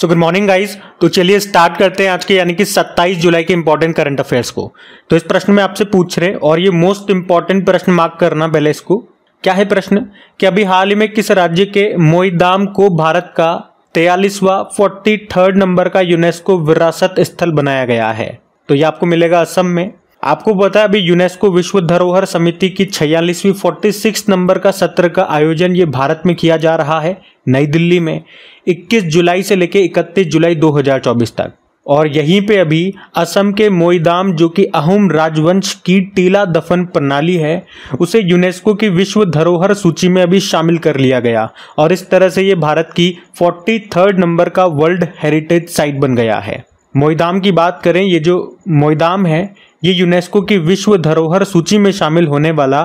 so good morning guys तो चलिए start करते हैं आज के यानी कि 27 जुलाई के इंपॉर्टेंट करंट अफेयर्स को तो इस प्रश्न में आपसे पूछ रहे और ये मोस्ट इंपॉर्टेंट प्रश्न मार्क करना पहले इसको क्या है प्रश्न कि अभी हाल ही में किस राज्य के मोईदाम को भारत का तेयालीसवा फोर्टी थर्ड नंबर का यूनेस्को विरासत स्थल बनाया गया है तो ये आपको मिलेगा असम में आपको पता है अभी यूनेस्को विश्व धरोहर समिति की छियालीसवीं फोर्टी सिक्स नंबर का सत्र का आयोजन ये भारत में किया जा रहा है नई दिल्ली में 21 जुलाई से लेकर 31 जुलाई 2024 तक और यहीं पे अभी असम के मोईदाम जो कि अहम राजवंश की टीला दफन प्रणाली है उसे यूनेस्को की विश्व धरोहर सूची में अभी शामिल कर लिया गया और इस तरह से ये भारत की फोर्टी थर्ड नंबर का वर्ल्ड हेरिटेज साइट बन गया है मोईदाम की बात करें ये जो मोईदाम है ये यूनेस्को की विश्व धरोहर सूची में शामिल होने वाला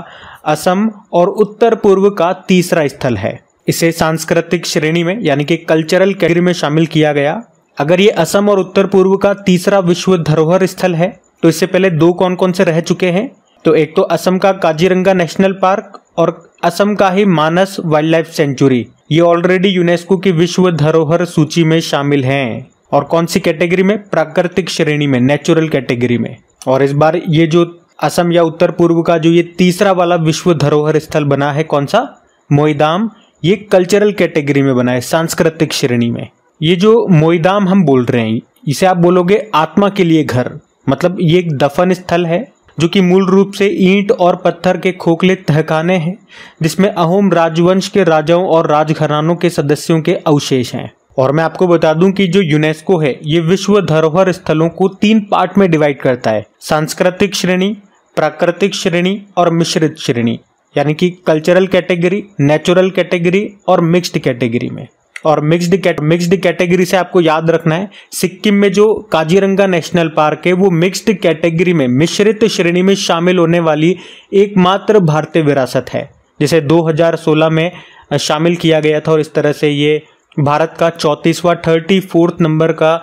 असम और उत्तर पूर्व का तीसरा स्थल है इसे सांस्कृतिक श्रेणी में यानी कि कल्चरल कैटेगरी में शामिल किया गया अगर ये असम और उत्तर पूर्व का तीसरा विश्व धरोहर स्थल है तो इससे पहले दो कौन कौन से रह चुके हैं तो एक तो असम का काजीरंगा नेशनल पार्क और असम का ही मानस वाइल्ड लाइफ सेंचुरी ये ऑलरेडी यूनेस्को की विश्व धरोहर सूची में शामिल हैं और कौन सी कैटेगरी में प्राकृतिक श्रेणी में नेचुरल कैटेगरी में और इस बार ये जो असम या उत्तर पूर्व का जो ये तीसरा वाला विश्व धरोहर स्थल बना है कौन सा मोईदाम ये कल्चरल कैटेगरी में बना है सांस्कृतिक श्रेणी में ये जो मोईदाम हम बोल रहे हैं इसे आप बोलोगे आत्मा के लिए घर मतलब ये एक दफन स्थल है जो कि मूल रूप से ईंट और पत्थर के खोखले तहखाने हैं जिसमें अहोम राजवंश के राजाओं और राजघरानों के सदस्यों के अवशेष हैं और मैं आपको बता दूं कि जो यूनेस्को है ये विश्व धरोहर स्थलों को तीन पार्ट में डिवाइड करता है सांस्कृतिक श्रेणी प्राकृतिक श्रेणी और मिश्रित श्रेणी यानी कि कल्चरल कैटेगरी नेचुरल कैटेगरी और मिक्स्ड कैटेगरी में और मिक्स्ड कैट मिक्स्ड कैटेगरी से आपको याद रखना है सिक्किम में जो काजीरंगा नेशनल पार्क है वो मिक्स्ड कैटेगरी में मिश्रित श्रेणी में शामिल होने वाली एकमात्र भारतीय विरासत है जिसे 2016 में शामिल किया गया था और इस तरह से ये भारत का चौंतीसवां थर्टी फोर्थ नंबर का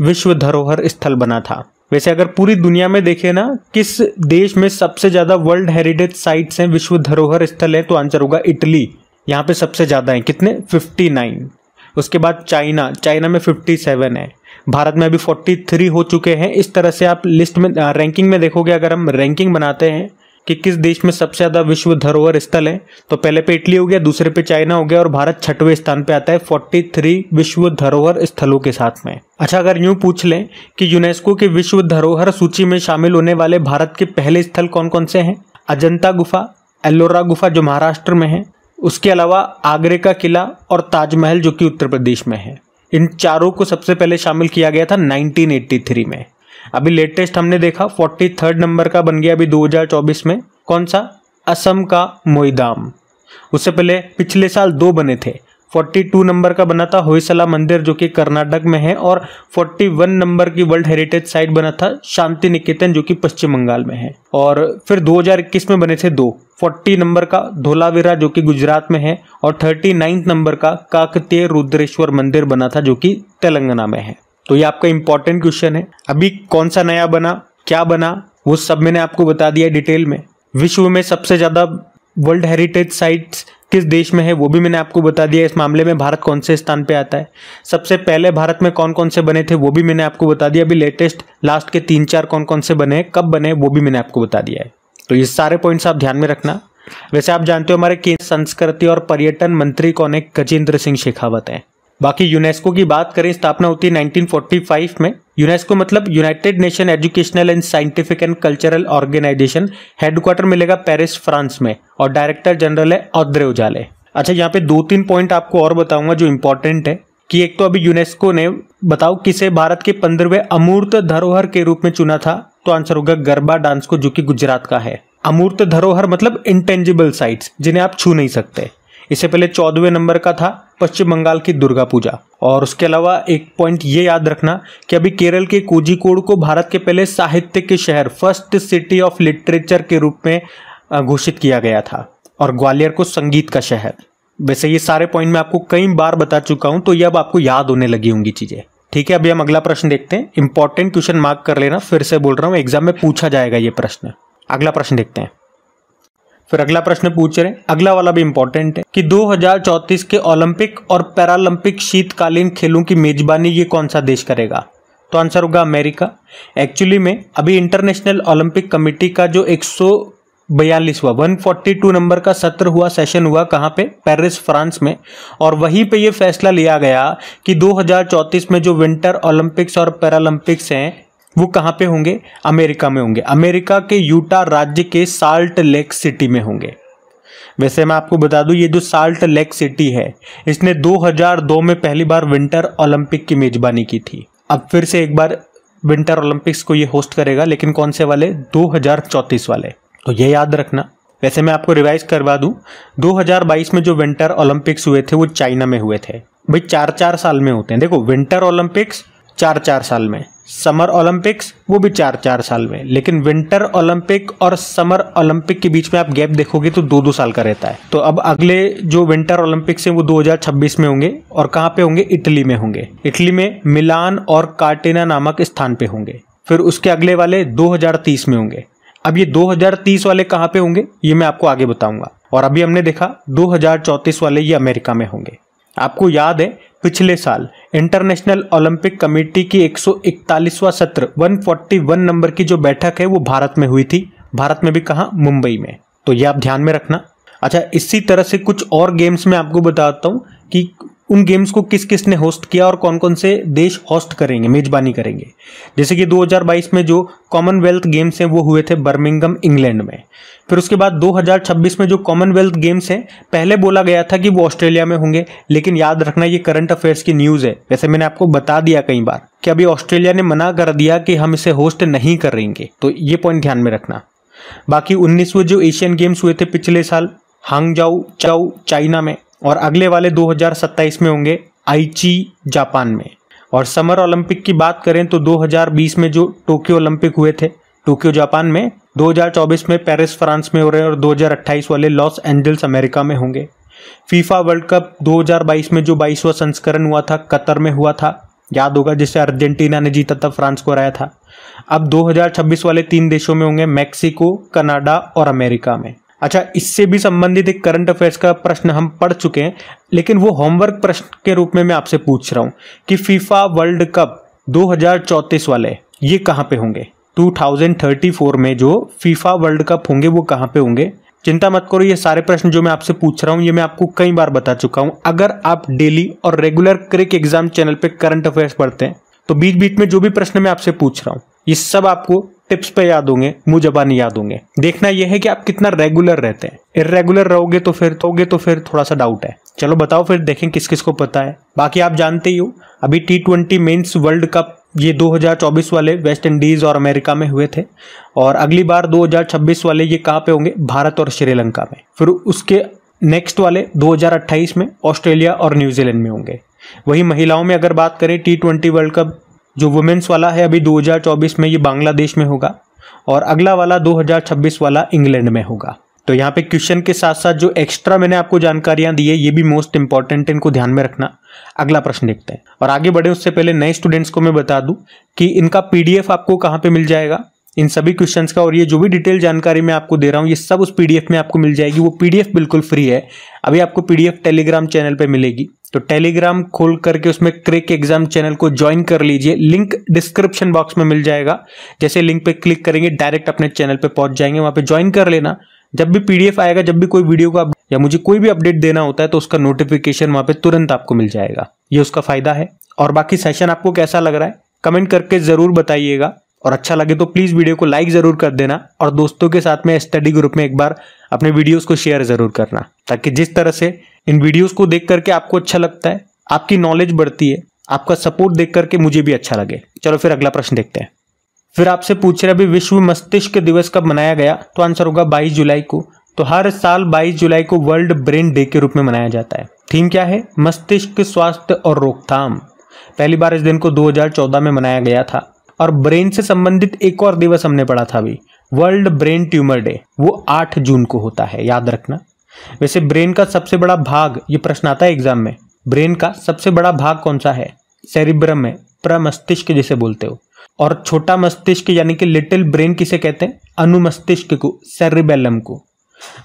विश्व धरोहर स्थल बना था वैसे अगर पूरी दुनिया में देखें ना किस देश में सबसे ज़्यादा वर्ल्ड हेरिटेज साइट्स हैं विश्व धरोहर स्थल है तो आंसर होगा इटली यहाँ पे सबसे ज़्यादा है कितने 59 उसके बाद चाइना चाइना में 57 है भारत में अभी 43 हो चुके हैं इस तरह से आप लिस्ट में रैंकिंग में देखोगे अगर हम रैंकिंग बनाते हैं कि किस देश में सबसे ज़्यादा विश्व धरोहर स्थल है तो पहले पे इटली हो गया दूसरे पे चाइना हो गया और भारत छठवें स्थान पे आता है 43 विश्व धरोहर स्थलों के साथ में अच्छा अगर यूं पूछ लें कि यूनेस्को के विश्व धरोहर सूची में शामिल होने वाले भारत के पहले स्थल कौन कौन से हैं अजंता गुफा एल्लोरा गुफा जो महाराष्ट्र में है उसके अलावा आगरे का किला और ताजमहल जो कि उत्तर प्रदेश में है इन चारों को सबसे पहले शामिल किया गया था 1983 में अभी लेटेस्ट हमने देखा फोर्टी थर्ड नंबर का बन गया अभी 2024 में कौन सा असम का मोईदाम उससे पहले पिछले साल दो बने थे 42 नंबर का बना था होयसला मंदिर जो कि कर्नाटक में है और 41 नंबर की वर्ल्ड हेरिटेज साइट बना था शांति निकेतन जो कि पश्चिम बंगाल में है और फिर 2021 में बने थे दो 40 नंबर का धोलावीरा जो कि गुजरात में है और थर्टी नंबर का काकतीय रुद्रेश्वर मंदिर बना था जो कि तेलंगाना में है तो ये आपका इंपॉर्टेंट क्वेश्चन है अभी कौन सा नया बना क्या बना वो सब मैंने आपको बता दिया डिटेल में विश्व में सबसे ज़्यादा वर्ल्ड हेरिटेज साइट्स किस देश में है वो भी मैंने आपको बता दिया इस मामले में भारत कौन से स्थान पे आता है सबसे पहले भारत में कौन कौन से बने थे वो भी मैंने आपको बता दिया अभी लेटेस्ट लास्ट के तीन चार कौन कौन से बने कब बने वो भी मैंने आपको बता दिया है तो ये सारे पॉइंट्स आप ध्यान में रखना वैसे आप जानते हो हमारे केंद्र संस्कृति और पर्यटन मंत्री कौन है गजेंद्र सिंह शेखावत है बाकी यूनेस्को की बात करें स्थापना होती है 1945 में यूनेस्को मतलब United Nation Educational and Scientific and Cultural Organization headquarter मिलेगा पेरिस फ्रांस में और डायरेक्टर जनरल है औद्रे उजाले अच्छा यहाँ पे दो तीन पॉइंट आपको और बताऊंगा जो इम्पोर्टेंट है कि एक तो अभी यूनेस्को ने बताओ किसे भारत के पंद्रहवें अमूर्त धरोहर के रूप में चुना था तो आंसर होगा गरबा डांस को जो कि गुजरात का है अमूर्त धरोहर मतलब इंटेंजिबल साइट्स जिन्हें आप छू नहीं सकते इससे पहले चौदहवें नंबर का था पश्चिम बंगाल की दुर्गा पूजा और उसके अलावा एक पॉइंट ये याद रखना कि अभी केरल के कोजिकोड को भारत के पहले साहित्य के शहर फर्स्ट सिटी ऑफ लिटरेचर के रूप में घोषित किया गया था और ग्वालियर को संगीत का शहर वैसे ये सारे पॉइंट मैं आपको कई बार बता चुका हूं तो ये अब आपको याद होने लगी होंगी चीज़ें ठीक है अभी हम अगला प्रश्न देखते हैं इंपॉर्टेंट क्वेश्चन मार्क कर लेना फिर से बोल रहा हूँ एग्जाम में पूछा जाएगा ये प्रश्न अगला प्रश्न देखते हैं फिर अगला प्रश्न पूछ रहे अगला वाला भी इम्पोर्टेंट है कि 2034 के ओलंपिक और पैरालंपिक शीतकालीन खेलों की मेजबानी ये कौन सा देश करेगा तो आंसर होगा अमेरिका एक्चुअली में अभी इंटरनेशनल ओलंपिक कमेटी का जो एक बयालीसवा वन फोर्टी टू नंबर का सत्र हुआ सेशन हुआ कहाँ पे पेरिस फ्रांस में और वहीं पे ये फैसला लिया गया कि 2034 में जो विंटर ओलंपिक्स और पैरालंपिक्स हैं वो कहाँ पे होंगे अमेरिका में होंगे अमेरिका के यूटा राज्य के साल्ट लेक सिटी में होंगे वैसे मैं आपको बता दूं ये जो साल्ट लेक सिटी है इसने 2002 में पहली बार विंटर ओलंपिक की मेजबानी की थी अब फिर से एक बार विंटर ओलंपिक्स को ये होस्ट करेगा लेकिन कौन से वाले दो वाले तो ये याद रखना वैसे मैं आपको रिवाइज करवा दूं 2022 में जो विंटर ओलंपिक्स हुए थे वो चाइना में हुए थे भाई चार चार साल में होते हैं देखो विंटर ओलंपिक्स चार चार साल में समर ओलंपिक्स वो भी चार चार साल में लेकिन विंटर ओलंपिक और समर ओलंपिक के बीच में आप गैप देखोगे तो दो दो साल का रहता है तो अब अगले जो विंटर ओलंपिक्स हैं वो 2026 में होंगे और कहाँ पे होंगे इटली में होंगे इटली में मिलान और कार्टेना नामक स्थान पे होंगे फिर उसके अगले वाले 2030 में होंगे अब ये 2030 वाले कहाँ पे होंगे ये मैं आपको आगे बताऊंगा और अभी हमने देखा दो वाले ये अमेरिका में होंगे आपको याद है पिछले साल इंटरनेशनल ओलंपिक कमेटी की 141वां सत्र 141 नंबर की जो बैठक है वो भारत में हुई थी भारत में भी कहा मुंबई में तो ये आप ध्यान में रखना अच्छा इसी तरह से कुछ और गेम्स में आपको बताता हूँ कि उन गेम्स को किस किस ने होस्ट किया और कौन कौन से देश होस्ट करेंगे मेजबानी करेंगे जैसे कि 2022 में जो कॉमनवेल्थ गेम्स हैं वो हुए थे बर्मिंगम इंग्लैंड में फिर उसके बाद 2026 में जो कॉमनवेल्थ गेम्स हैं पहले बोला गया था कि वो ऑस्ट्रेलिया में होंगे लेकिन याद रखना ये करंट अफेयर्स की न्यूज़ है वैसे मैंने आपको बता दिया कई बार कि अभी ऑस्ट्रेलिया ने मना कर दिया कि हम इसे होस्ट नहीं करेंगे तो ये पॉइंट ध्यान में रखना बाकी उन्नीसवें जो एशियन गेम्स हुए थे पिछले साल हांगजाऊ चाऊ चाइना में और अगले वाले 2027 में होंगे आईची जापान में और समर ओलंपिक की बात करें तो 2020 में जो टोक्यो ओलंपिक हुए थे टोक्यो जापान में 2024 में पेरिस फ्रांस में हो रहे हैं और 2028 वाले लॉस एंजल्स अमेरिका में होंगे फीफा वर्ल्ड कप 2022 में जो 22वां संस्करण हुआ था कतर में हुआ था याद होगा जिसे अर्जेंटीना ने जीता था फ्रांस को हराया था अब 2026 वाले तीन देशों में होंगे मैक्सिको कनाडा और अमेरिका में अच्छा इससे भी संबंधित एक करंट अफेयर्स का प्रश्न हम पढ़ चुके हैं लेकिन वो होमवर्क प्रश्न के रूप में मैं आपसे पूछ रहा हूँ कि फीफा वर्ल्ड कप दो वाले ये कहाँ पे होंगे 2034 में जो फीफा वर्ल्ड कप होंगे वो कहाँ पे होंगे चिंता मत करो ये सारे प्रश्न जो मैं आपसे पूछ रहा हूँ ये मैं आपको कई बार बता चुका हूँ अगर आप डेली और रेगुलर क्रिक एग्जाम चैनल पे करंट अफेयर्स पढ़ते हैं तो बीच बीच में जो भी प्रश्न मैं आपसे पूछ रहा हूँ ये सब आपको टिप्स पे याद होंगे मुंह जबानी याद होंगे देखना यह है कि आप कितना रेगुलर रहते हैं इरेगुलर रहोगे तो फिर तोगे तो फिर थोड़ा सा डाउट है चलो बताओ फिर देखें किस किस को पता है बाकी आप जानते ही हो अभी T twenty men's world cup ये 2024 वाले वेस्ट इंडीज़ और अमेरिका में हुए थे और अगली बार 2026 वाले ये कहाँ पे होंगे भारत और श्रीलंका में फिर उसके नेक्स्ट वाले 2028 में ऑस्ट्रेलिया और न्यूजीलैंड में होंगे वही महिलाओं में अगर बात करें टी ट्वेंटी वर्ल्ड कप जो वुमेंस वाला है अभी 2024 में ये बांग्लादेश में होगा और अगला वाला 2026 वाला इंग्लैंड में होगा तो यहाँ पे क्वेश्चन के साथ साथ जो एक्स्ट्रा मैंने आपको जानकारियां दी है ये भी मोस्ट इंपॉर्टेंट इनको ध्यान में रखना अगला प्रश्न देखते हैं और आगे बढ़े उससे पहले नए स्टूडेंट्स को मैं बता दूं कि इनका पीडीएफ आपको कहाँ पे मिल जाएगा इन सभी क्वेश्चन का और ये जो भी डिटेल जानकारी मैं आपको दे रहा हूँ ये सब उस पीडीएफ में आपको मिल जाएगी वो पीडीएफ बिल्कुल फ्री है अभी आपको पीडीएफ टेलीग्राम चैनल पर मिलेगी तो टेलीग्राम खोल करके उसमें क्रिक एग्जाम चैनल को ज्वाइन कर लीजिए लिंक डिस्क्रिप्शन बॉक्स में मिल जाएगा जैसे लिंक पे क्लिक करेंगे डायरेक्ट अपने चैनल पे पहुंच जाएंगे वहां पे ज्वाइन कर लेना जब भी पीडीएफ आएगा जब भी कोई वीडियो का या मुझे कोई भी अपडेट देना होता है तो उसका नोटिफिकेशन वहां पर तुरंत आपको मिल जाएगा ये उसका फायदा है और बाकी सेशन आपको कैसा लग रहा है कमेंट करके जरूर बताइएगा और अच्छा लगे तो प्लीज़ वीडियो को लाइक ज़रूर कर देना और दोस्तों के साथ में स्टडी ग्रुप में एक बार अपने वीडियोस को शेयर ज़रूर करना ताकि जिस तरह से इन वीडियोस को देख करके आपको अच्छा लगता है आपकी नॉलेज बढ़ती है आपका सपोर्ट देख करके मुझे भी अच्छा लगे चलो फिर अगला प्रश्न देखते हैं फिर आपसे पूछ रहे अभी विश्व मस्तिष्क दिवस कब मनाया गया तो आंसर होगा बाईस जुलाई को तो हर साल बाईस जुलाई को वर्ल्ड ब्रेन डे के रूप में मनाया जाता है थीम क्या है मस्तिष्क स्वास्थ्य और रोकथाम पहली बार इस दिन को 2014 में मनाया गया था और ब्रेन से संबंधित एक और दिवस हमने पढ़ा था अभी वर्ल्ड ब्रेन ट्यूमर डे वो आठ जून को होता है याद रखना वैसे ब्रेन का सबसे बड़ा भाग ये प्रश्न आता है एग्जाम में ब्रेन का सबसे बड़ा भाग कौन सा है सेरिब्रम है प्रमस्तिष्क जिसे बोलते हो और छोटा मस्तिष्क यानी कि लिटिल ब्रेन किसे कहते हैं अनुमस्तिष्क को सेरिबेलम को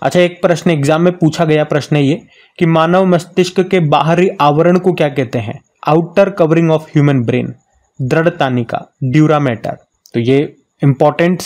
अच्छा एक प्रश्न एग्जाम में पूछा गया प्रश्न ये कि मानव मस्तिष्क के बाहरी आवरण को क्या कहते हैं outer covering of human brain दृढ़तानिका ड्यूरा मैटर तो ये इंपॉर्टेंट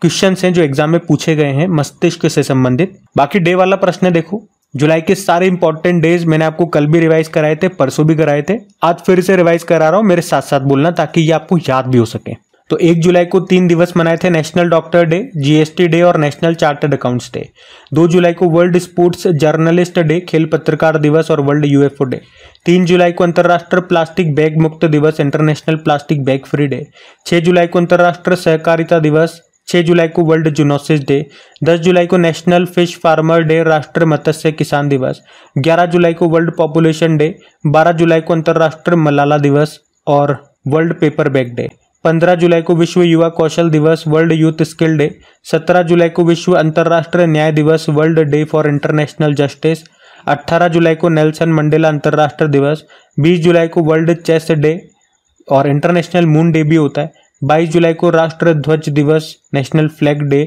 क्वेश्चन हैं जो एग्जाम में पूछे गए हैं मस्तिष्क से संबंधित बाकी डे वाला प्रश्न देखो जुलाई के सारे इंपॉर्टेंट डेज मैंने आपको कल भी रिवाइज कराए थे परसों भी कराए थे आज फिर से रिवाइज करा रहा हूं मेरे साथ साथ बोलना ताकि ये आपको याद भी हो सके तो एक जुलाई को तीन दिवस मनाए थे national doctor day GST day और नेशनल चार्टर्ड अकाउंट्स डे दो जुलाई को वर्ल्ड स्पोर्ट्स जर्नलिस्ट डे खेल पत्रकार दिवस और वर्ल्ड यूएफओ डे तीन जुलाई को अंतर्राष्ट्रीय प्लास्टिक बैग मुक्त दिवस international plastic bag free day छह जुलाई को अंतर्राष्ट्रीय सहकारिता दिवस छः जुलाई को वर्ल्ड जूनोसिस डे दस जुलाई को नेशनल फिश फार्मर डे राष्ट्रीय मत्स्य किसान दिवस ग्यारह जुलाई को वर्ल्ड पॉपुलेशन डे बारह जुलाई को अंतर्राष्ट्रीय मलाला दिवस और वर्ल्ड पेपर बैग डे पंद्रह जुलाई को विश्व युवा कौशल दिवस वर्ल्ड यूथ स्किल डे सत्रह जुलाई को विश्व अंतर्राष्ट्रीय न्याय दिवस world day for international justice अट्ठारह जुलाई को नेल्सन मंडेला अंतर्राष्ट्रीय दिवस बीस जुलाई को वर्ल्ड चेस डे और इंटरनेशनल मून डे भी होता है बाईस जुलाई को राष्ट्र ध्वज दिवस नेशनल फ्लैग डे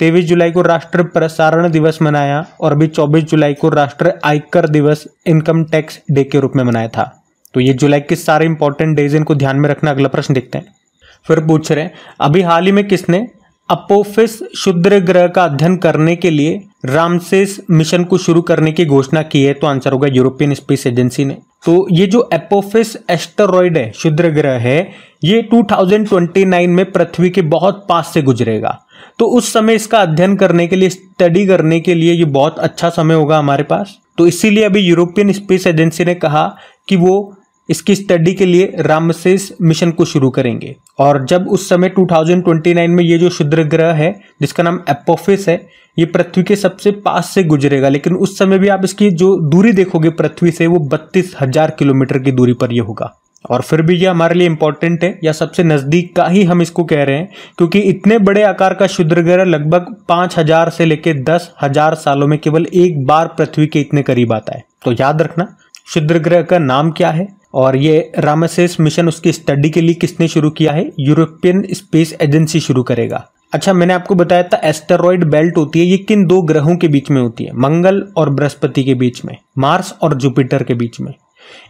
तेईस जुलाई को राष्ट्र प्रसारण दिवस मनाया और अभी चौबीस जुलाई को राष्ट्र आयकर दिवस इनकम टैक्स डे के रूप में मनाया था तो ये जुलाई के सारे इंपॉर्टेंट डेज इनको ध्यान में रखना अगला प्रश्न देखते हैं फिर पूछ रहे हैं अभी हाल ही में किसने अपोफिस शुद्र ग्रह का अध्ययन करने के लिए रामसेस मिशन को शुरू करने की घोषणा की है तो आंसर होगा यूरोपियन स्पेस एजेंसी ने तो ये जो एपोफिस एस्टेरॉयड है शुद्र ग्रह है ये 2029 में पृथ्वी के बहुत पास से गुजरेगा तो उस समय इसका अध्ययन करने के लिए स्टडी करने के लिए ये बहुत अच्छा समय होगा हमारे पास तो इसीलिए अभी यूरोपियन स्पेस एजेंसी ने कहा कि वो इसकी स्टडी के लिए रामसेस मिशन को शुरू करेंगे और जब उस समय 2029 में ये जो क्षुद्र ग्रह है जिसका नाम एपोफिस है ये पृथ्वी के सबसे पास से गुजरेगा लेकिन उस समय भी आप इसकी जो दूरी देखोगे पृथ्वी से वो बत्तीस हजार किलोमीटर की दूरी पर ये होगा और फिर भी ये हमारे लिए इम्पोर्टेंट है या सबसे नज़दीक का ही हम इसको कह रहे हैं क्योंकि इतने बड़े आकार का क्षुद्र ग्रह लगभग पाँच हजार से लेकर दस हजार सालों में केवल एक बार पृथ्वी के इतने करीब आता है तो याद रखना क्षुद्र ग्रह का नाम क्या है और ये रामसेस मिशन उसकी स्टडी के लिए किसने शुरू किया है यूरोपियन स्पेस एजेंसी शुरू करेगा अच्छा मैंने आपको बताया था एस्टेरॉयड बेल्ट होती है ये किन दो ग्रहों के बीच में होती है मंगल और बृहस्पति के बीच में मार्स और जुपिटर के बीच में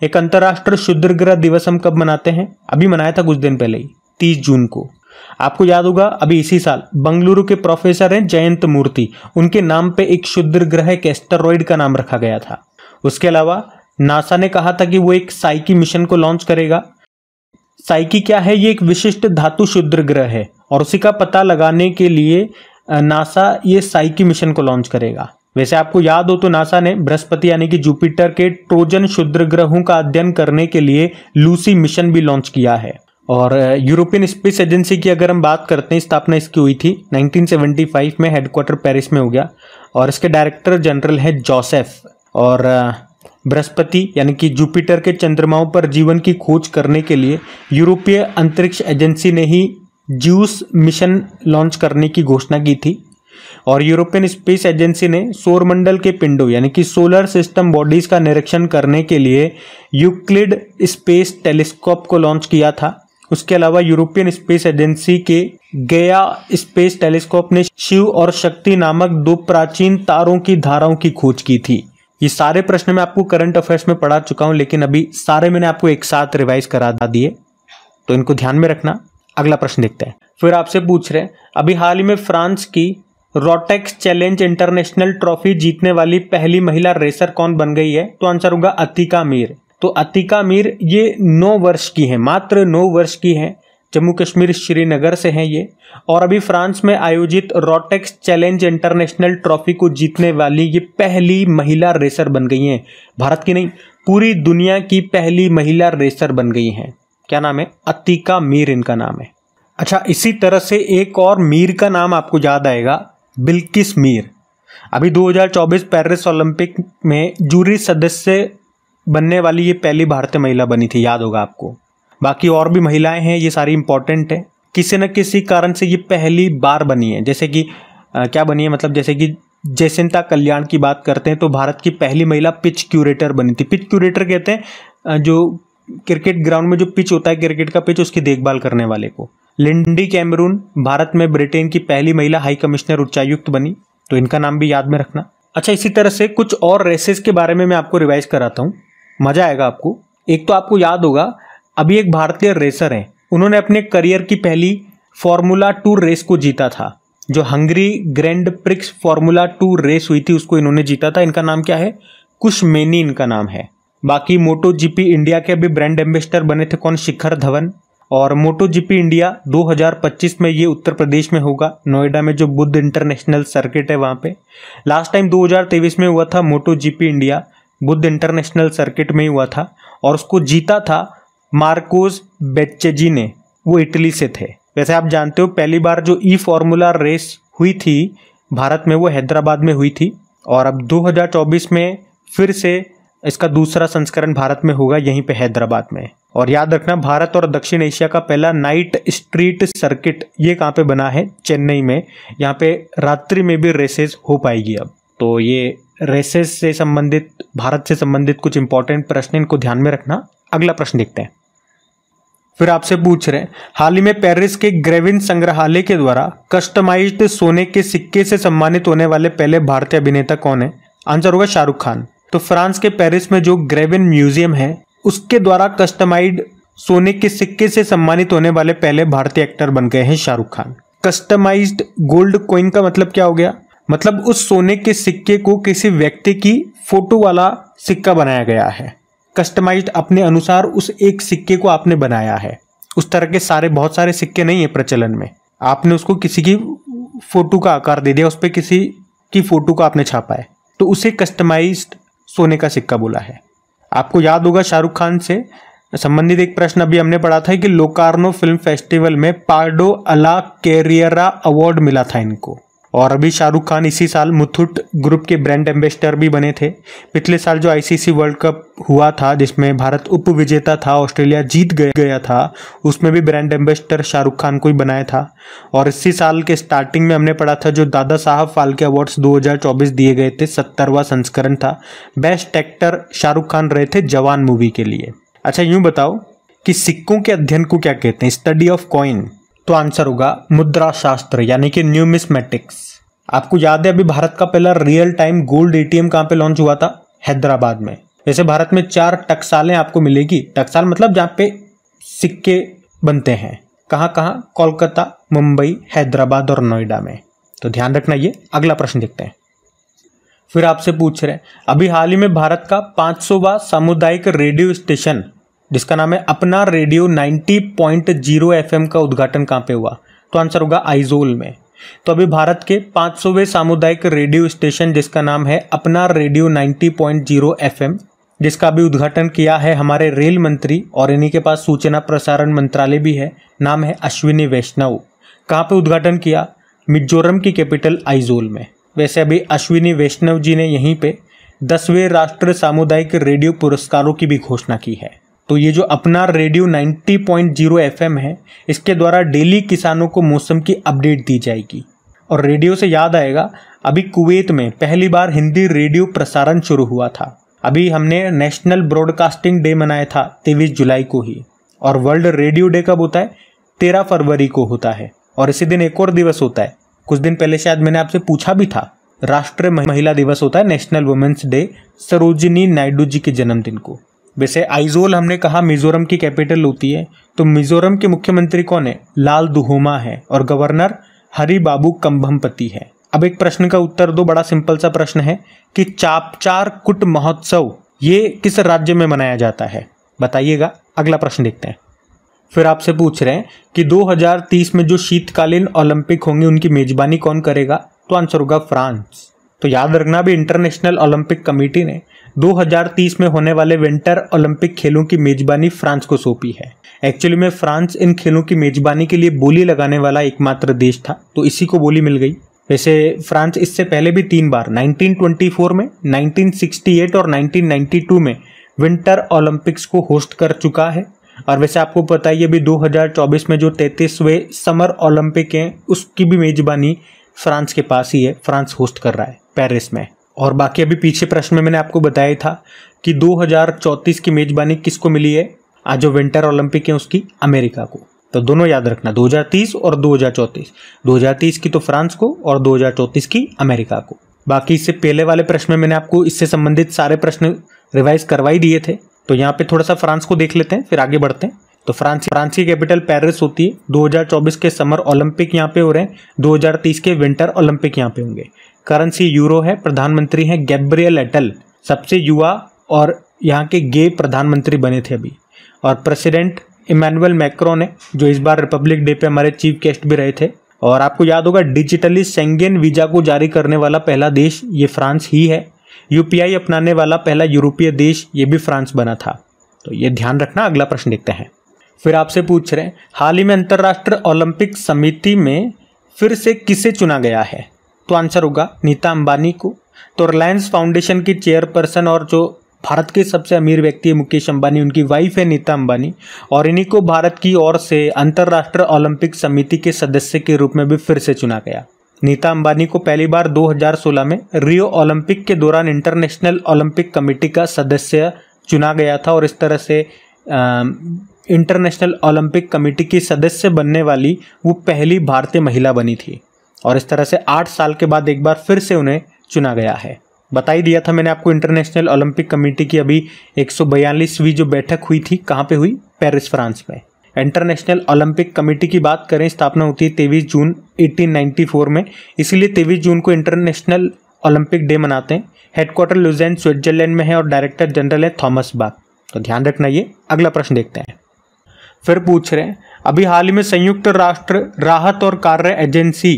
एक अंतर्राष्ट्रीय शुद्र ग्रह दिवस हम कब मनाते हैं अभी मनाया था कुछ दिन पहले ही तीस जून को आपको याद होगा अभी इसी साल बंगलुरु के प्रोफेसर हैं जयंत मूर्ति उनके नाम पे एक शुद्र ग्रह एक एस्टेरॉयड का नाम रखा गया था उसके अलावा नासा ने कहा था कि वो एक साइकी मिशन को लॉन्च करेगा साइकी क्या है ये एक विशिष्ट धातु शुद्र ग्रह है और उसी का पता लगाने के लिए नासा ये साइकी मिशन को लॉन्च करेगा वैसे आपको याद हो तो नासा ने बृहस्पति यानी कि जुपिटर के ट्रोजन शुद्र ग्रहों का अध्ययन करने के लिए लूसी मिशन भी लॉन्च किया है और यूरोपियन स्पेस एजेंसी की अगर हम बात करते हैं स्थापना इसकी हुई थी 1975 में हेडक्वार्टर पेरिस में हो गया और इसके डायरेक्टर जनरल है जोसेफ और बृहस्पति यानी कि जुपिटर के चंद्रमाओं पर जीवन की खोज करने के लिए यूरोपीय अंतरिक्ष एजेंसी ने ही ज्यूस मिशन लॉन्च करने की घोषणा की थी और यूरोपियन स्पेस एजेंसी ने सौरमंडल के पिंडों यानी कि सोलर सिस्टम बॉडीज का निरीक्षण करने के लिए यूक्लिड स्पेस टेलीस्कोप को लॉन्च किया था उसके अलावा यूरोपियन स्पेस एजेंसी के गया स्पेस टेलीस्कोप ने शिव और शक्ति नामक दो प्राचीन तारों की धाराओं की खोज की थी ये सारे प्रश्न मैं आपको करंट अफेयर्स में पढ़ा चुका हूं लेकिन अभी सारे मैंने आपको एक साथ रिवाइज करा दिए तो इनको ध्यान में रखना अगला प्रश्न देखते हैं फिर आपसे पूछ रहे हैं अभी हाल ही में फ्रांस की रोटेक्स चैलेंज इंटरनेशनल ट्रॉफी जीतने वाली पहली महिला रेसर कौन बन गई है तो आंसर होगा अतिका मीर तो अतिका मीर ये नौ वर्ष की है मात्र नौ वर्ष की है जम्मू कश्मीर श्रीनगर से हैं ये और अभी फ्रांस में आयोजित रोटेक्स चैलेंज इंटरनेशनल ट्रॉफी को जीतने वाली ये पहली महिला रेसर बन गई हैं भारत की नहीं पूरी दुनिया की पहली महिला रेसर बन गई हैं क्या नाम है अतिका मीर इनका नाम है अच्छा इसी तरह से एक और मीर का नाम आपको याद आएगा बिल्किस मीर अभी 2024 पेरिस ओलंपिक में जूरी सदस्य बनने वाली ये पहली भारतीय महिला बनी थी याद होगा आपको बाकी और भी महिलाएं हैं ये सारी इंपॉर्टेंट है किसी न किसी कारण से ये पहली बार बनी है जैसे कि आ, क्या बनी है मतलब जैसे कि जयसिंता कल्याण की बात करते हैं तो भारत की पहली महिला पिच क्यूरेटर बनी थी पिच क्यूरेटर कहते हैं जो क्रिकेट ग्राउंड में जो पिच होता है क्रिकेट का पिच उसकी देखभाल करने वाले को लिंडी कैमरून भारत में ब्रिटेन की पहली महिला हाई कमिश्नर उच्चायुक्त बनी तो इनका नाम भी याद में रखना अच्छा इसी तरह से कुछ और रेसेस के बारे में मैं आपको रिवाइज कराता हूँ मज़ा आएगा आपको एक तो आपको याद होगा अभी एक भारतीय रेसर हैं उन्होंने अपने करियर की पहली फॉर्मूला टू रेस को जीता था जो Hungary Grand Prix formula two race हुई थी उसको इन्होंने जीता था इनका नाम क्या है कुश मेनी इनका नाम है बाकी मोटो जीपी इंडिया के अभी ब्रांड एम्बेसडर बने थे कौन शिखर धवन और मोटो जीपी इंडिया 2025 में ये उत्तर प्रदेश में होगा नोएडा में जो बुद्ध इंटरनेशनल सर्किट है वहाँ पे लास्ट टाइम 2023 में हुआ था Moto GP India Buddh international circuit में ही हुआ था और उसको जीता था मार्कोस बेचेजी ने वो इटली से थे वैसे आप जानते हो पहली बार जो ई फॉर्मूला रेस हुई थी भारत में वो हैदराबाद में हुई थी और अब 2024 में फिर से इसका दूसरा संस्करण भारत में होगा यहीं पे हैदराबाद में और याद रखना भारत और दक्षिण एशिया का पहला नाइट स्ट्रीट सर्किट ये कहाँ पे बना है चेन्नई में यहाँ पे रात्रि में भी रेसेस हो पाएगी अब तो ये रेसेस से संबंधित भारत से संबंधित कुछ इंपॉर्टेंट प्रश्न इनको ध्यान में रखना अगला प्रश्न देखते हैं फिर आपसे पूछ रहे हैं हाल ही में पेरिस के ग्रेविन संग्रहालय के द्वारा कस्टमाइज्ड सोने के सिक्के से सम्मानित होने वाले पहले भारतीय अभिनेता कौन है आंसर होगा शाहरुख खान तो फ्रांस के पेरिस में जो ग्रेविन म्यूजियम है उसके द्वारा कस्टमाइज सोने के सिक्के से सम्मानित होने वाले पहले भारतीय एक्टर बन गए हैं Shahrukh Khan customize gold coin का मतलब क्या हो गया मतलब उस सोने के सिक्के को किसी व्यक्ति की फोटो वाला सिक्का बनाया गया है कस्टमाइज्ड अपने अनुसार उस एक सिक्के को आपने बनाया है उस तरह के सारे बहुत सारे सिक्के नहीं है प्रचलन में आपने उसको किसी की फोटो का आकार दे दिया उस पर किसी की फोटो को आपने छापा है तो उसे कस्टमाइज सोने का सिक्का बोला है आपको याद होगा शाहरुख खान से संबंधित एक प्रश्न अभी हमने पढ़ा था कि लोकार्नो फिल्म फेस्टिवल में पार्डो अला कैरियरा अवार्ड मिला था इनको और अभी शाहरुख खान इसी साल मुथुट ग्रुप के ब्रांड एम्बेसडर भी बने थे पिछले साल जो आईसीसी वर्ल्ड कप हुआ था जिसमें भारत उप विजेता था ऑस्ट्रेलिया जीत गया था उसमें भी ब्रांड एम्बेसडर शाहरुख खान को ही बनाया था और इसी साल के स्टार्टिंग में हमने पढ़ा था जो दादा साहब फाल्के अवार्ड्स 2024 दिए गए थे सत्तरवा संस्करण था बेस्ट एक्टर शाहरुख खान रहे थे जवान मूवी के लिए अच्छा यूं बताओ कि सिक्कों के अध्ययन को क्या कहते हैं स्टडी ऑफ कॉइन तो आंसर होगा मुद्रा शास्त्र यानी कि न्यूमिस्मेटिक्स आपको याद है अभी भारत का पहला रियल टाइम गोल्ड एटीएम कहाँ पे लॉन्च हुआ था हैदराबाद में वैसे भारत में चार टकसालें आपको मिलेगी टकसाल मतलब जहाँ पे सिक्के बनते हैं कहाँ कहाँ कोलकाता मुंबई हैदराबाद और नोएडा में तो ध्यान रखना ये अगला प्रश्न देखते हैं फिर आपसे पूछ रहे हैं अभी हाल ही में भारत का पाँच सामुदायिक रेडियो स्टेशन जिसका नाम है अपना रेडियो 90.0 पॉइंट का उद्घाटन कहाँ पे हुआ तो आंसर होगा आइजोल में तो अभी भारत के 500वें सामुदायिक रेडियो स्टेशन जिसका नाम है अपना रेडियो 90.0 पॉइंट जिसका अभी उद्घाटन किया है हमारे रेल मंत्री और इन्हीं के पास सूचना प्रसारण मंत्रालय भी है नाम है अश्विनी वैष्णव कहाँ पे उद्घाटन किया मिजोरम की कैपिटल आइजोल में वैसे अभी अश्विनी वैष्णव जी ने यहीं पे दसवें राष्ट्र सामुदायिक रेडियो पुरस्कारों की भी घोषणा की है तो ये जो अपना रेडियो 90.0 पॉइंट है इसके द्वारा डेली किसानों को मौसम की अपडेट दी जाएगी और रेडियो से याद आएगा अभी कुवैत में पहली बार हिंदी रेडियो प्रसारण शुरू हुआ था अभी हमने नेशनल ब्रॉडकास्टिंग डे मनाया था तेईस जुलाई को ही और वर्ल्ड रेडियो डे कब होता है तेरह फरवरी को होता है और इसी दिन एक और दिवस होता है कुछ दिन पहले शायद मैंने आपसे पूछा भी था राष्ट्रीय महिला दिवस होता है national women's day Sarojini Naidu ji के जन्मदिन को वैसे आइजोल हमने कहा मिजोरम की कैपिटल होती है तो मिजोरम के मुख्यमंत्री कौन है लाल दुहोमा है और गवर्नर बाबू कंभमपति है अब एक प्रश्न का उत्तर दो बड़ा सिंपल सा प्रश्न है कि चापचार कुट महोत्सव ये किस राज्य में मनाया जाता है बताइएगा अगला प्रश्न देखते हैं फिर आपसे पूछ रहे हैं कि 2030 में जो शीतकालीन ओलंपिक होंगे उनकी मेजबानी कौन करेगा तो आंसर होगा फ्रांस तो याद रखना भी इंटरनेशनल ओलंपिक कमेटी ने 2030 में होने वाले विंटर ओलंपिक खेलों की मेजबानी फ्रांस को सौंपी है एक्चुअली में फ्रांस इन खेलों की मेजबानी के लिए बोली लगाने वाला एकमात्र देश था तो इसी को बोली मिल गई वैसे फ्रांस इससे पहले भी तीन बार 1924 में 1968 और 1992 में विंटर ओलंपिक्स को होस्ट कर चुका है और वैसे आपको पता ही अभी 2024 में जो तैंतीसवें समर ओलंपिक हैं उसकी भी मेजबानी फ्रांस के पास ही है फ्रांस होस्ट कर रहा है पेरिस में और बाकी अभी पीछे प्रश्न में मैंने आपको बताया था कि 2034 की मेजबानी किसको मिली है आज जो विंटर ओलंपिक है उसकी अमेरिका को तो दोनों याद रखना 2030 और 2034 2030 की तो फ्रांस को और 2034 की अमेरिका को बाकी इससे पहले वाले प्रश्न में मैंने आपको इससे संबंधित सारे प्रश्न रिवाइज करवा ही दिए थे तो यहाँ पे थोड़ा सा फ्रांस को देख लेते हैं फिर आगे बढ़ते हैं तो फ्रांस फ्रांस की कैपिटल पेरिस होती है 2024 के समर ओलंपिक यहाँ पे हो रहे हैं 2030 के विंटर ओलंपिक यहाँ पे होंगे करेंसी यूरो है प्रधानमंत्री हैं गैब्रियल एटल सबसे युवा और यहाँ के गे प्रधानमंत्री बने थे अभी और प्रेसिडेंट इमानुअल मैक्रो ने जो इस बार रिपब्लिक डे पे हमारे चीफ गेस्ट भी रहे थे और आपको याद होगा डिजिटली सेंगेन वीजा को जारी करने वाला पहला देश ये फ्रांस ही है यूपीआई अपनाने वाला पहला यूरोपीय देश ये भी फ्रांस बना था तो ये ध्यान रखना अगला प्रश्न देखते हैं फिर आपसे पूछ रहे हैं हाल ही में अंतर्राष्ट्रीय ओलंपिक समिति में फिर से किसे चुना गया है तो आंसर होगा नीता अंबानी को तो रिलायंस फाउंडेशन की चेयरपर्सन और जो भारत के सबसे अमीर व्यक्ति है मुकेश अंबानी उनकी वाइफ है नीता अंबानी और इन्हीं को भारत की ओर से अंतर्राष्ट्रीय ओलंपिक समिति के सदस्य के रूप में भी फिर से चुना गया नीता अंबानी को पहली बार 2016 में रियो ओलंपिक के दौरान इंटरनेशनल ओलंपिक कमेटी का सदस्य चुना गया था और इस तरह से आ, इंटरनेशनल ओलंपिक कमेटी की सदस्य बनने वाली वो पहली भारतीय महिला बनी थी और इस तरह से आठ साल के बाद एक बार फिर से उन्हें चुना गया है बता ही दिया था मैंने आपको इंटरनेशनल ओलंपिक कमेटी की अभी एक जो बैठक हुई थी कहाँ पे हुई पेरिस फ्रांस में इंटरनेशनल ओलंपिक कमेटी की बात करें स्थापना होती है तेईस जून 1894 में इसीलिए तेईस जून को इंटरनेशनल ओलंपिक डे मनाते हैं हेडक्वार्टर लुजैन स्विट्जरलैंड में है और डायरेक्टर जनरल है थॉमस बाग तो ध्यान रखना ये अगला प्रश्न देखते हैं फिर पूछ रहे हैं अभी हाल ही में संयुक्त राष्ट्र राहत और कार्य एजेंसी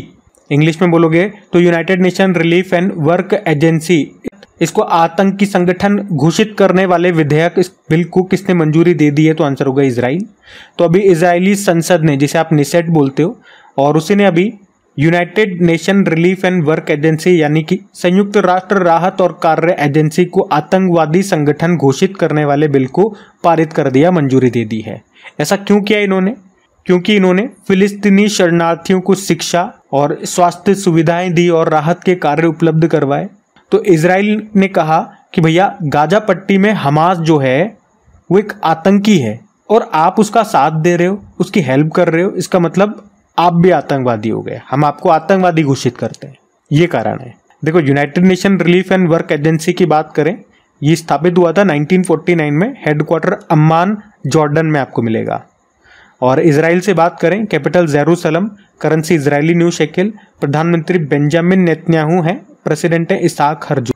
इंग्लिश में बोलोगे तो United Nation relief and work agency इसको आतंकी संगठन घोषित करने वाले विधेयक इस बिल को किसने मंजूरी दे दी है तो आंसर होगा इसराइल तो अभी इसराइली संसद ने जिसे आप निसेट बोलते हो और उसी ने अभी United Nation relief and work agency यानी कि संयुक्त राष्ट्र राहत और कार्य एजेंसी को आतंकवादी संगठन घोषित करने वाले बिल को पारित कर दिया मंजूरी दे दी है ऐसा क्यों किया इन्होंने क्योंकि इन्होंने फिलिस्तीनी शरणार्थियों को शिक्षा और स्वास्थ्य सुविधाएं दी और राहत के कार्य उपलब्ध करवाए तो इसराइल ने कहा कि भैया गाजा पट्टी में हमास जो है वो एक आतंकी है और आप उसका साथ दे रहे हो उसकी हेल्प कर रहे हो इसका मतलब आप भी आतंकवादी हो गए हम आपको आतंकवादी घोषित करते हैं ये कारण है देखो United Nation relief and work agency की बात करें ये स्थापित हुआ था 1949 में हेडक्वार्टर अम्मान जॉर्डन में आपको मिलेगा और इसराइल से बात करें capital Jerusalem currency Israeli new shekel प्रधानमंत्री बेंजामिन नेतन्याहू हैं प्रेसिडेंट है इसाक हरजू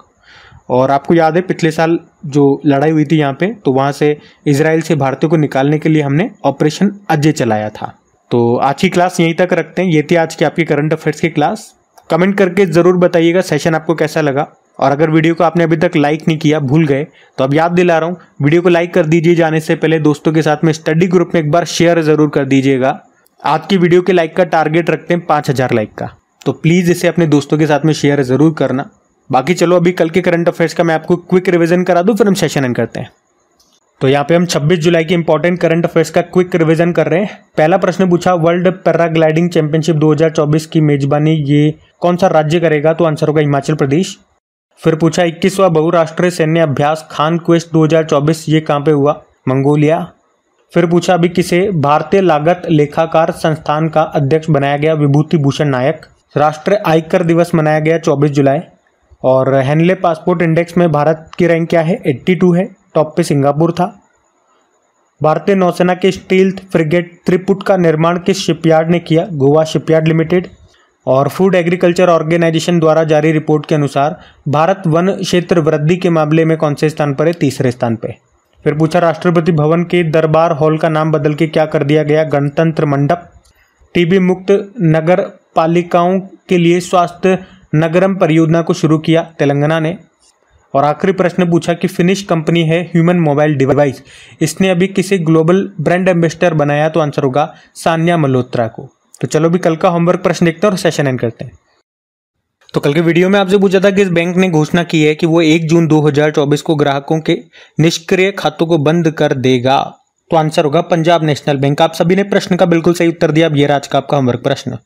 और आपको याद है पिछले साल जो लड़ाई हुई थी यहाँ पे तो वहाँ से इसराइल से भारतीयों को निकालने के लिए हमने ऑपरेशन अजय चलाया था तो आज की क्लास यहीं तक रखते हैं ये थी आज की आपकी करंट अफेयर्स की क्लास कमेंट करके ज़रूर बताइएगा सेशन आपको कैसा लगा और अगर वीडियो को आपने अभी तक लाइक नहीं किया भूल गए तो अब याद दिला रहा हूँ वीडियो को लाइक कर दीजिए जाने से पहले दोस्तों के साथ में स्टडी ग्रुप में एक बार शेयर ज़रूर कर दीजिएगा आज की वीडियो के लाइक का टारगेट रखते हैं पाँच हज़ार लाइक का तो प्लीज़ इसे अपने दोस्तों के साथ में शेयर ज़रूर करना बाकी चलो अभी कल के करंट अफेयर्स का मैं आपको क्विक रिविजन करा दूँ फिर हम सेशन एंड करते हैं तो यहाँ पे हम 26 जुलाई के इंपॉर्टेंट करंट अफेयर्स का क्विक रिवीजन कर रहे हैं पहला प्रश्न पूछा वर्ल्ड पैराग्लाइडिंग चैंपियनशिप 2024 की मेजबानी ये कौन सा राज्य करेगा तो आंसर होगा हिमाचल प्रदेश फिर पूछा इक्कीसवा बहुराष्ट्रीय सैन्य अभ्यास खान क्वेस्ट 2024 ये कहाँ पे हुआ मंगोलिया फिर पूछा अभी किसे भारतीय लागत लेखाकार संस्थान का अध्यक्ष बनाया गया विभूति भूषण नायक राष्ट्रीय आयकर दिवस मनाया गया 24 जुलाई और हैनले पासपोर्ट इंडेक्स में भारत की रैंक क्या है एट्टी है टॉप पे सिंगापुर था भारतीय नौसेना के स्टील्थ फ्रिगेट त्रिपुट का निर्माण किस शिपयार्ड ने किया गोवा शिपयार्ड लिमिटेड और फूड एग्रीकल्चर ऑर्गेनाइजेशन द्वारा जारी रिपोर्ट के अनुसार भारत वन क्षेत्र वृद्धि के मामले में कौन से स्थान पर है तीसरे स्थान पर फिर पूछा राष्ट्रपति भवन के दरबार हॉल का नाम बदल के क्या कर दिया गया गणतंत्र मंडप टीबी मुक्त नगर पालिकाओं के लिए स्वास्थ्य नगरम परियोजना को शुरू किया तेलंगाना ने और आखिरी प्रश्न पूछा कि फिनिश कंपनी है ह्यूमन मोबाइल डिवाइस इसने अभी किसी ग्लोबल ब्रांड एम्बेसडर बनाया तो आंसर होगा सान्या मल्होत्रा को तो चलो भी कल का होमवर्क प्रश्न देखते हैं और सेशन एंड करते हैं तो कल के वीडियो में आपसे पूछा था कि इस बैंक ने घोषणा की है कि वो 1 जून 2024 को ग्राहकों के निष्क्रिय खातों को बंद कर देगा तो आंसर होगा पंजाब नेशनल बैंक आप सभी ने प्रश्न का बिल्कुल सही उत्तर दिया अब ये आज का आपका होमवर्क प्रश्न